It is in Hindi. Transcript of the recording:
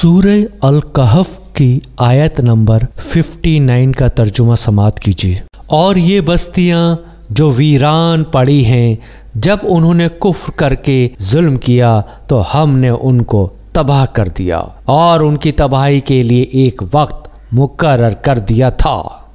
सूर्य कहफ की आयत नंबर 59 का तर्जुमा समाप्त कीजिए और ये बस्तियाँ जो वीरान पड़ी हैं जब उन्होंने कुफ्र करके जुल्म किया तो हमने उनको तबाह कर दिया और उनकी तबाही के लिए एक वक्त मुकर कर दिया था